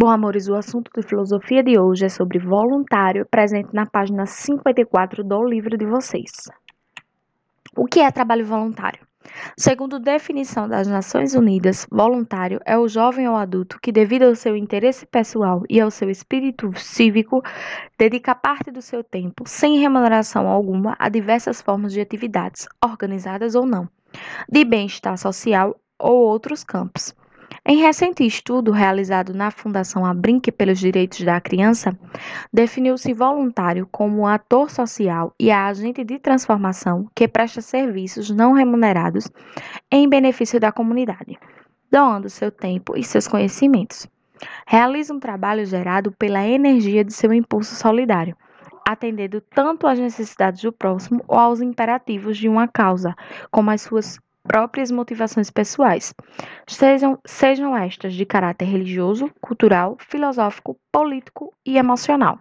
Bom, amores, o assunto de filosofia de hoje é sobre voluntário, presente na página 54 do livro de vocês. O que é trabalho voluntário? Segundo definição das Nações Unidas, voluntário é o jovem ou adulto que, devido ao seu interesse pessoal e ao seu espírito cívico, dedica parte do seu tempo, sem remuneração alguma, a diversas formas de atividades, organizadas ou não, de bem-estar social ou outros campos em recente estudo realizado na Fundação Abrinque pelos Direitos da Criança, definiu-se voluntário como um ator social e agente de transformação que presta serviços não remunerados em benefício da comunidade, doando seu tempo e seus conhecimentos. Realiza um trabalho gerado pela energia de seu impulso solidário, atendendo tanto às necessidades do próximo ou aos imperativos de uma causa, como às suas próprias motivações pessoais, sejam, sejam estas de caráter religioso, cultural, filosófico, político e emocional.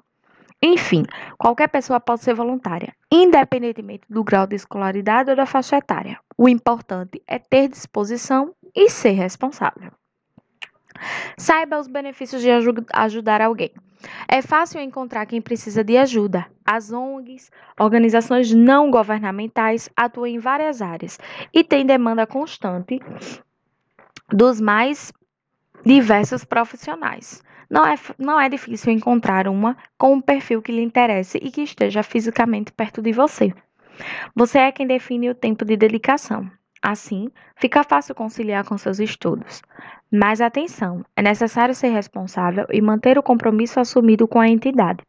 Enfim, qualquer pessoa pode ser voluntária, independentemente do grau de escolaridade ou da faixa etária. O importante é ter disposição e ser responsável. Saiba os benefícios de ajudar alguém. É fácil encontrar quem precisa de ajuda. As ONGs, organizações não governamentais, atuam em várias áreas e têm demanda constante dos mais diversos profissionais. Não é, não é difícil encontrar uma com um perfil que lhe interesse e que esteja fisicamente perto de você. Você é quem define o tempo de dedicação. Assim, fica fácil conciliar com seus estudos. Mas atenção, é necessário ser responsável e manter o compromisso assumido com a entidade.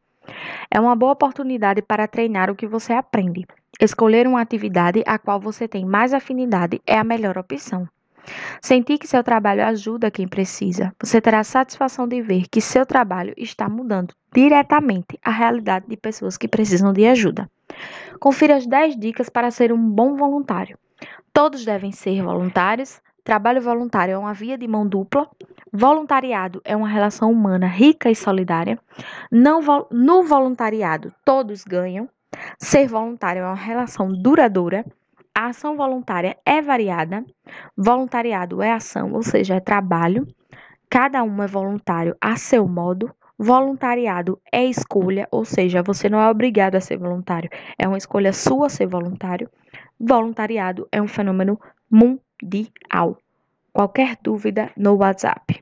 É uma boa oportunidade para treinar o que você aprende. Escolher uma atividade a qual você tem mais afinidade é a melhor opção. Sentir que seu trabalho ajuda quem precisa. Você terá a satisfação de ver que seu trabalho está mudando diretamente a realidade de pessoas que precisam de ajuda. Confira as 10 dicas para ser um bom voluntário. Todos devem ser voluntários. Trabalho voluntário é uma via de mão dupla. Voluntariado é uma relação humana rica e solidária. Não, no voluntariado, todos ganham. Ser voluntário é uma relação duradoura. A ação voluntária é variada. Voluntariado é ação, ou seja, é trabalho. Cada um é voluntário a seu modo. Voluntariado é escolha, ou seja, você não é obrigado a ser voluntário, é uma escolha sua ser voluntário. Voluntariado é um fenômeno mundial. Qualquer dúvida no WhatsApp.